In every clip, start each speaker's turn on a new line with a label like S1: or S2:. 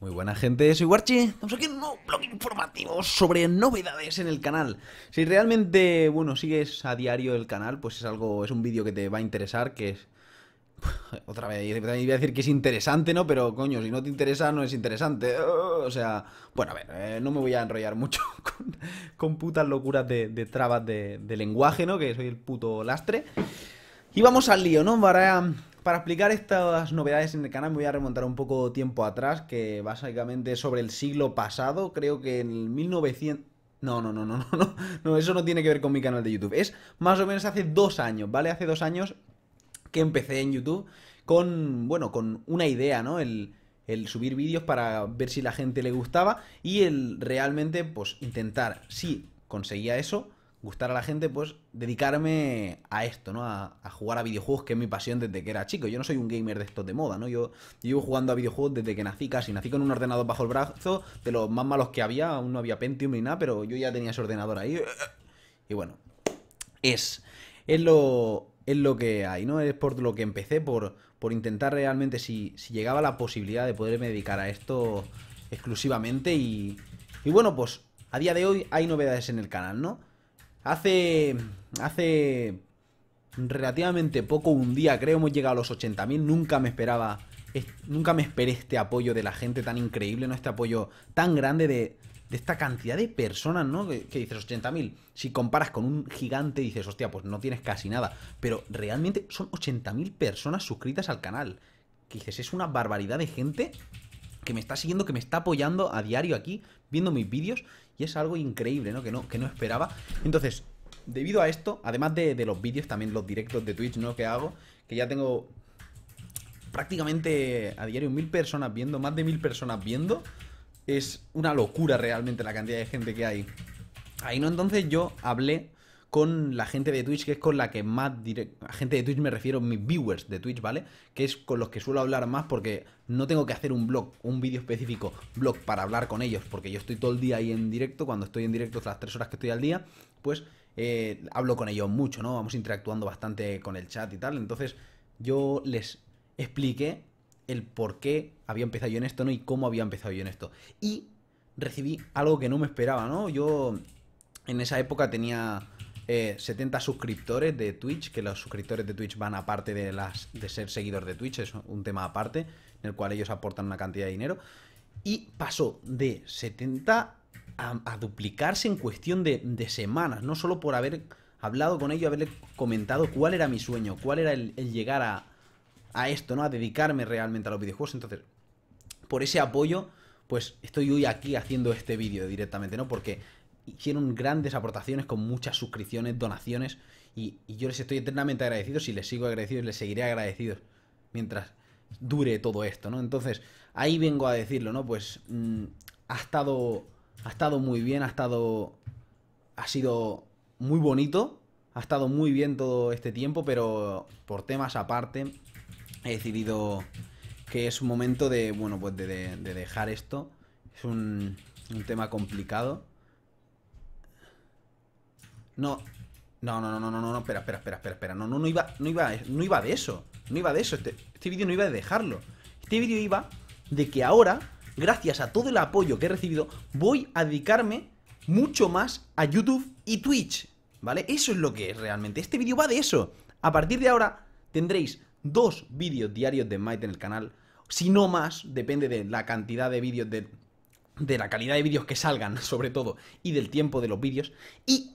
S1: Muy buena gente, soy Guarchi. Estamos aquí en un nuevo blog informativo sobre novedades en el canal. Si realmente, bueno, sigues a diario el canal, pues es algo, es un vídeo que te va a interesar, que es... Otra vez, también iba a decir que es interesante, ¿no? Pero coño, si no te interesa, no es interesante. O sea, bueno, a ver, eh, no me voy a enrollar mucho con, putas locuras de, trabas de, de lenguaje, ¿no? Que soy el puto lastre. Y vamos al lío, ¿no? Para para explicar estas novedades en el canal me voy a remontar un poco tiempo atrás, que básicamente sobre el siglo pasado, creo que en 1900... No, no, no, no, no, no, no, eso no tiene que ver con mi canal de YouTube. Es más o menos hace dos años, ¿vale? Hace dos años que empecé en YouTube con, bueno, con una idea, ¿no? El, el subir vídeos para ver si la gente le gustaba y el realmente, pues, intentar, si conseguía eso, gustar a la gente, pues dedicarme a esto, ¿no? A, jugar a videojuegos, que es mi pasión desde que era chico. Yo no soy un gamer de estos de moda, ¿no? Yo, llevo jugando a videojuegos desde que nací casi. Nací con un ordenador bajo el brazo, de los más malos que había, aún no había Pentium ni nada, pero yo ya tenía ese ordenador ahí. Y bueno, es, es, lo, es lo que hay, ¿no? Es por lo que empecé, por, por intentar realmente, si, si llegaba la posibilidad de poderme dedicar a esto exclusivamente Y bueno, pues a día de hoy hay novedades en el canal, ¿no? Hace. Hace. Relativamente poco, un día creo, hemos llegado a los 80.000. Nunca me esperaba. nunca me esperé este apoyo de la gente tan increíble, ¿no? Este apoyo tan grande de, esta cantidad de personas, ¿no? Que, que dices 80.000. Si comparas con un gigante, dices, hostia, pues no tienes casi nada. Pero realmente son 80.000 personas suscritas al canal. Que dices, es una barbaridad de gente que me está siguiendo, que me está apoyando a diario aquí, viendo mis vídeos, y es algo increíble, ¿no? Que no, que no esperaba. Entonces, debido a esto, además de, de los vídeos, también los directos de Twitch, ¿no? Que hago, que ya tengo prácticamente a diario mil personas viendo, más de mil personas viendo. Es una locura realmente la cantidad de gente que hay. Ahí no, entonces yo hablé con la gente de Twitch, que es con la que más directo. Gente de Twitch me refiero, mis viewers de Twitch, ¿vale? Que es con los que suelo hablar más porque no tengo que hacer un blog, un vídeo específico, blog para hablar con ellos, porque yo estoy todo el día ahí en directo, cuando estoy en directo, las tres horas que estoy al día, pues eh, hablo con ellos mucho, ¿no? Vamos interactuando bastante con el chat y tal. Entonces, yo les expliqué el por qué había empezado yo en esto, ¿no? Y cómo había empezado yo en esto. Y recibí algo que no me esperaba, ¿no? Yo en esa época tenía 70 eh, suscriptores de Twitch, que los suscriptores de Twitch van aparte de, de ser seguidores de Twitch, es un tema aparte, en el cual ellos aportan una cantidad de dinero. Y pasó de 70 a, duplicarse en cuestión de, semanas, no solo por haber hablado con ellos, haberles comentado cuál era mi sueño, cuál era el, llegar a, a esto, ¿no? A dedicarme realmente a los videojuegos. Entonces, por ese apoyo, pues estoy hoy aquí haciendo este vídeo directamente, ¿no? Porque hicieron grandes aportaciones con muchas suscripciones, donaciones, y, yo les estoy eternamente agradecido, si les sigo agradecido, les seguiré agradecido mientras dure todo esto, ¿no? Entonces, ahí vengo a decirlo, ¿no? Pues mm, ha estado ha estado muy bien, ha estado ha sido muy bonito, ha estado muy bien todo este tiempo, pero por temas aparte he decidido que es un momento de, bueno, pues de, dejar esto. Es un tema complicado no, no, no, no, no, no, no, espera, espera, espera, espera, espera. No, no, no iba, no iba, no iba de eso. No iba de eso. Este, este, vídeo no iba de dejarlo. Este vídeo iba de que ahora, gracias a todo el apoyo que he recibido, voy a dedicarme mucho más a YouTube y Twitch. ¿Vale? Eso es lo que es realmente. Este vídeo va de eso. A partir de ahora tendréis dos vídeos diarios de Might en el canal. Si no más, depende de la cantidad de vídeos de de la calidad de vídeos que salgan, sobre todo, y del tiempo de los vídeos, y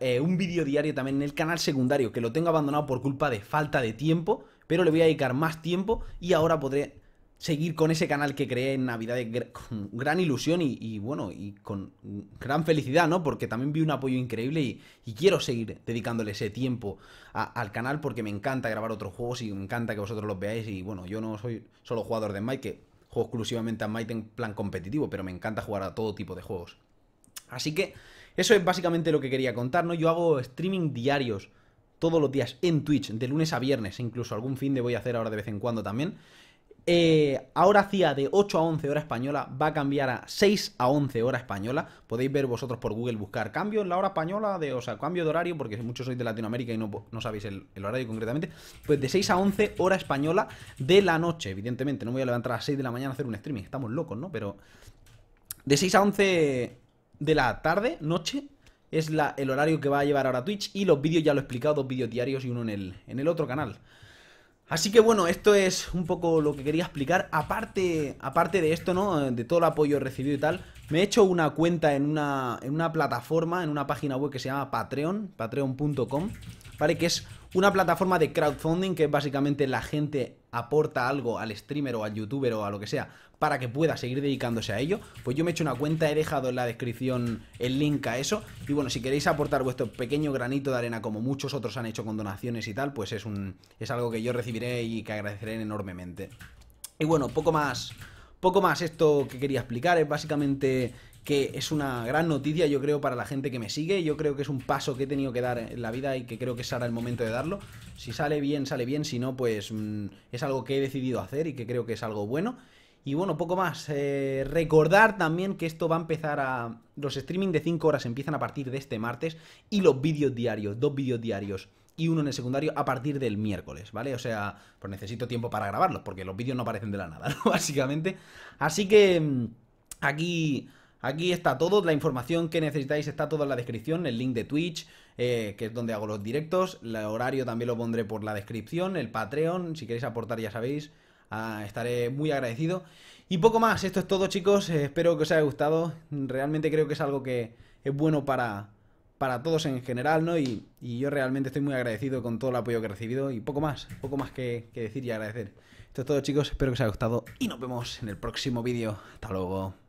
S1: eh, un, vídeo diario también en el canal secundario, que lo tengo abandonado por culpa de falta de tiempo, pero le voy a dedicar más tiempo y ahora podré seguir con ese canal que creé en Navidad con gran ilusión y, bueno, y con gran felicidad, ¿no? Porque también vi un apoyo increíble y, quiero seguir dedicándole ese tiempo al canal porque me encanta grabar otros juegos y me encanta que vosotros los veáis y bueno, yo no soy solo jugador de Mike, juego exclusivamente a Might en plan competitivo, pero me encanta jugar a todo tipo de juegos. Así que eso es básicamente lo que quería contar, ¿no? Yo hago streaming diarios todos los días en Twitch, de lunes a viernes, incluso algún fin de voy a hacer ahora de vez en cuando también. Eh, ahora hacía de 8 a 11 hora española, va a cambiar a 6 a 11 hora española. Podéis ver vosotros por Google buscar cambio en la hora española, de, o sea, cambio de horario, porque muchos sois de Latinoamérica y no, sabéis el, horario concretamente. Pues de 6 a 11 hora española de la noche, evidentemente. No voy a levantar a 6 de la mañana a hacer un streaming, estamos locos, ¿no? Pero de 6 a 11 de la tarde, noche, es la, el horario que va a llevar ahora Twitch. Y los vídeos ya lo he explicado, dos vídeos diarios y uno en el, en el otro canal. Así que bueno, esto es un poco lo que quería explicar. Aparte, aparte de esto, ¿no? De todo el apoyo recibido y tal, me he hecho una cuenta en una, en una plataforma, en una página web que se llama Patreon, patreon.com, ¿vale? Que es una plataforma de crowdfunding que es básicamente la gente aporta algo al streamer o al youtuber o a lo que sea para que pueda seguir dedicándose a ello, pues yo me he hecho una cuenta, he dejado en la descripción el link a eso. Y bueno, si queréis aportar vuestro pequeño granito de arena como muchos otros han hecho con donaciones y tal, pues es, un, es algo que yo recibiré y que agradeceré enormemente. Y bueno, poco más poco más esto que quería explicar, es básicamente que es una gran noticia, yo creo, para la gente que me sigue. Yo creo que es un paso que he tenido que dar en la vida y que creo que es ahora el momento de darlo. Si sale bien, sale bien. Si no, pues mm, es algo que he decidido hacer y que creo que es algo bueno. Y bueno, poco más. Eh, recordar también que esto va a empezar a... Los streaming de 5 horas empiezan a partir de este martes y los vídeos diarios, dos vídeos diarios y uno en el secundario a partir del miércoles, ¿vale? O sea, pues necesito tiempo para grabarlos porque los vídeos no aparecen de la nada, Básicamente. Así que mm, aquí Aquí está todo, la información que necesitáis está toda en la descripción, el link de Twitch, eh, que es donde hago los directos, el horario también lo pondré por la descripción, el Patreon, si queréis aportar ya sabéis, ah, estaré muy agradecido. Y poco más, esto es todo chicos, eh, espero que os haya gustado, realmente creo que es algo que es bueno para, para todos en general, ¿no? Y, yo realmente estoy muy agradecido con todo el apoyo que he recibido y poco más, poco más que decir y agradecer. Esto es todo chicos, espero que os haya gustado y nos vemos en el próximo vídeo. Hasta luego.